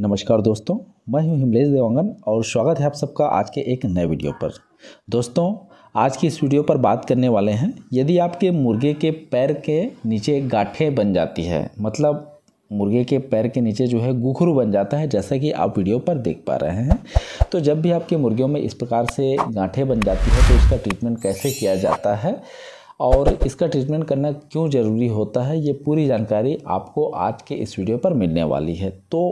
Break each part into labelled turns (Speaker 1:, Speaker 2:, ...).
Speaker 1: नमस्कार दोस्तों मैं हूं हिमलेश देवांगन और स्वागत है आप सबका आज के एक नए वीडियो पर दोस्तों आज की इस वीडियो पर बात करने वाले हैं यदि आपके मुर्गे के पैर के नीचे गाठे बन जाती है मतलब मुर्गे के पैर के नीचे जो है गुखरू बन जाता है जैसा कि आप वीडियो पर देख पा रहे हैं तो जब भी आपके मुर्गियों में इस प्रकार से गाँठे बन जाती है तो उसका ट्रीटमेंट कैसे किया जाता है और इसका ट्रीटमेंट करना क्यों ज़रूरी होता है ये पूरी जानकारी आपको आज के इस वीडियो पर मिलने वाली है तो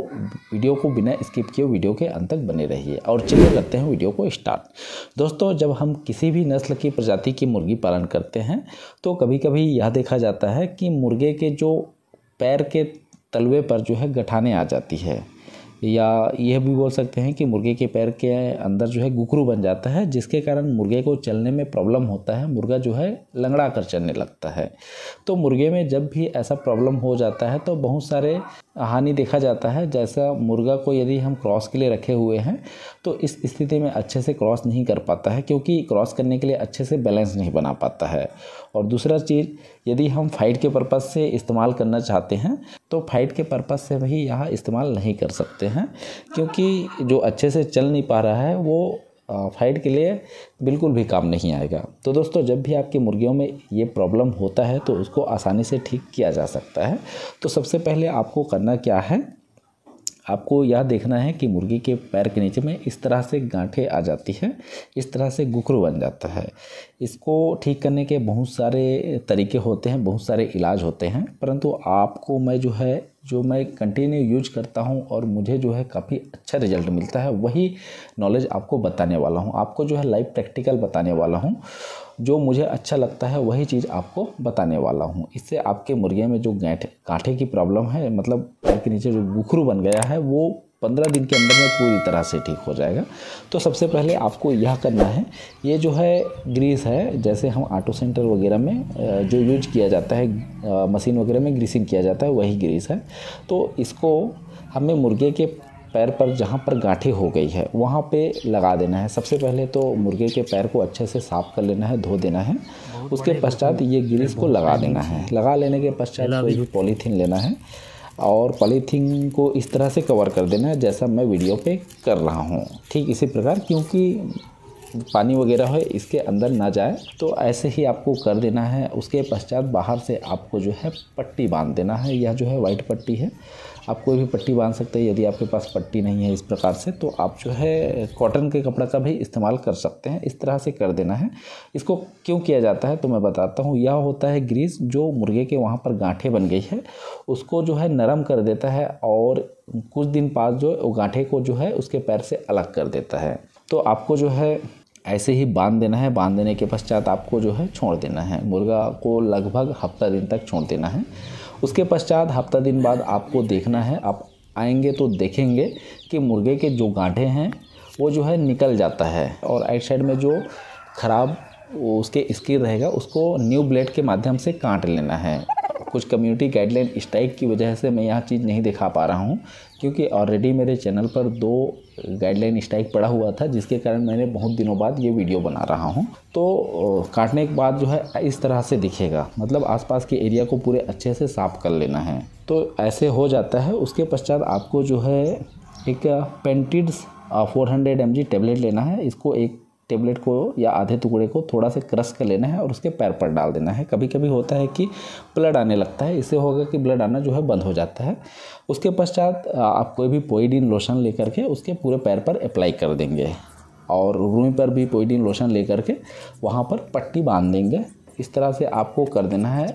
Speaker 1: वीडियो को बिना स्किप किए वीडियो के अंत तक बने रहिए और चलिए करते हैं वीडियो को स्टार्ट दोस्तों जब हम किसी भी नस्ल की प्रजाति की मुर्गी पालन करते हैं तो कभी कभी यह देखा जाता है कि मुर्गे के जो पैर के तलवे पर जो है गठाने आ जाती है या यह भी बोल सकते हैं कि मुर्गे के पैर के अंदर जो है गुकरू बन जाता है जिसके कारण मुर्गे को चलने में प्रॉब्लम होता है मुर्गा जो है लंगड़ा कर चलने लगता है तो मुर्गे में जब भी ऐसा प्रॉब्लम हो जाता है तो बहुत सारे हानि देखा जाता है जैसा मुर्गा को यदि हम क्रॉस के लिए रखे हुए हैं तो इस स्थिति में अच्छे से क्रॉस नहीं कर पाता है क्योंकि क्रॉस करने के लिए अच्छे से बैलेंस नहीं बना पाता है और दूसरा चीज़ यदि हम फाइट के पर्पज़ से इस्तेमाल करना चाहते हैं तो फाइट के पर्पज़ से भी यह इस्तेमाल नहीं कर सकते हैं क्योंकि जो अच्छे से चल नहीं पा रहा है वो फाइट के लिए बिल्कुल भी काम नहीं आएगा तो दोस्तों जब भी आपकी मुर्गियों में ये प्रॉब्लम होता है तो उसको आसानी से ठीक किया जा सकता है तो सबसे पहले आपको करना क्या है आपको यह देखना है कि मुर्गी के पैर के नीचे में इस तरह से गांठें आ जाती है इस तरह से गुखरू बन जाता है इसको ठीक करने के बहुत सारे तरीके होते हैं बहुत सारे इलाज होते हैं परंतु आपको मैं जो है जो मैं कंटिन्यू यूज करता हूँ और मुझे जो है काफ़ी अच्छा रिजल्ट मिलता है वही नॉलेज आपको बताने वाला हूँ आपको जो है लाइव प्रैक्टिकल बताने वाला हूँ जो मुझे अच्छा लगता है वही चीज़ आपको बताने वाला हूँ इससे आपके मुर्गे में जो गैठ कांठे की प्रॉब्लम है मतलब पैर के नीचे जो बुखरू बन गया है वो पंद्रह दिन के अंदर में पूरी तरह से ठीक हो जाएगा तो सबसे पहले आपको यह करना है ये जो है ग्रीस है जैसे हम आटो सेंटर वगैरह में जो यूज किया जाता है मशीन वगैरह में ग्रीसिंग किया जाता है वही ग्रीस है तो इसको हमें मुर्गे के पैर पर जहाँ पर गांठे हो गई है वहाँ पे लगा देना है सबसे पहले तो मुर्गे के पैर को अच्छे से साफ कर लेना है धो देना है उसके पश्चात ये ग्रीस को लगा देना है लगा लेने के पश्चात तो कोई भी पॉलीथीन लेना है और पॉलीथीन को इस तरह से कवर कर देना जैसा मैं वीडियो पे कर रहा हूँ ठीक इसी प्रकार क्योंकि पानी वगैरह हो इसके अंदर ना जाए तो ऐसे ही आपको कर देना है उसके पश्चात बाहर से आपको जो है पट्टी बांध देना है यह जो है वाइट पट्टी है आप कोई भी पट्टी बांध सकते हैं यदि आपके पास पट्टी नहीं है इस प्रकार से तो आप जो है कॉटन के कपड़ा का भी इस्तेमाल कर सकते हैं इस तरह से कर देना है इसको क्यों किया जाता है तो मैं बताता हूँ यह होता है ग्रीस जो मुर्गे के वहाँ पर गांठे बन गई है उसको जो है नरम कर देता है और कुछ दिन बाद जो गांठे को जो है उसके पैर से अलग कर देता है तो आपको जो है ऐसे ही बांध देना है बांध देने के पश्चात आपको जो है छोड़ देना है मुर्गा को लगभग हफ्ता दिन तक छोड़ देना है उसके पश्चात हफ्ता दिन बाद आपको देखना है आप आएंगे तो देखेंगे कि मुर्गे के जो गांठे हैं वो जो है निकल जाता है और आइट साइड में जो खराब उसके स्किन रहेगा उसको न्यू ब्लेड के माध्यम से काट लेना है कुछ कम्युनिटी गाइडलाइन स्ट्राइक की वजह से मैं यहाँ चीज़ नहीं दिखा पा रहा हूँ क्योंकि ऑलरेडी मेरे चैनल पर दो गाइडलाइन स्ट्राइक पड़ा हुआ था जिसके कारण मैंने बहुत दिनों बाद ये वीडियो बना रहा हूँ तो काटने के बाद जो है इस तरह से दिखेगा मतलब आसपास के एरिया को पूरे अच्छे से साफ कर लेना है तो ऐसे हो जाता है उसके पश्चात आपको जो है एक Pentids four hundred M G tablet लेना है इसको एक टेबलेट को या आधे टुकड़े को थोड़ा सा क्रश कर लेना है और उसके पैर पर डाल देना है कभी कभी होता है कि ब्लड आने लगता है इससे होगा कि ब्लड आना जो है बंद हो जाता है उसके पश्चात आप कोई भी पोइडिन लोशन लेकर के उसके पूरे पैर पर अप्लाई कर देंगे और रूई पर भी पोइडिन लोशन लेकर के वहाँ पर पट्टी बांध देंगे इस तरह से आपको कर देना है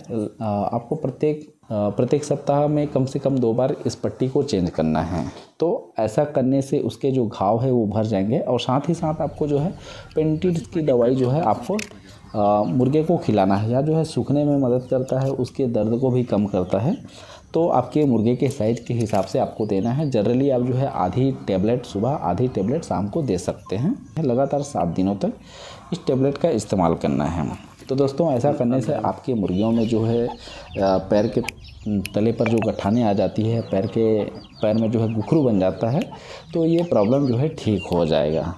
Speaker 1: आपको प्रत्येक प्रत्येक सप्ताह में कम से कम दो बार इस पट्टी को चेंज करना है तो ऐसा करने से उसके जो घाव है वो भर जाएंगे और साथ ही साथ आपको जो है पेंटिड की दवाई जो है आपको मुर्गे को खिलाना है या जो है सूखने में मदद करता है उसके दर्द को भी कम करता है तो आपके मुर्गे के साइज़ के हिसाब से आपको देना है जनरली आप जो है आधी टेबलेट सुबह आधी टेबलेट शाम को दे सकते हैं लगातार सात दिनों तक इस टेबलेट का इस्तेमाल करना है तो दोस्तों ऐसा करने से आपके मुर्गियों में जो है पैर के हम्म, तले पर जो गठाने आ जाती है पैर के पैर में जो है गुखरू बन जाता है तो ये प्रॉब्लम जो है ठीक हो जाएगा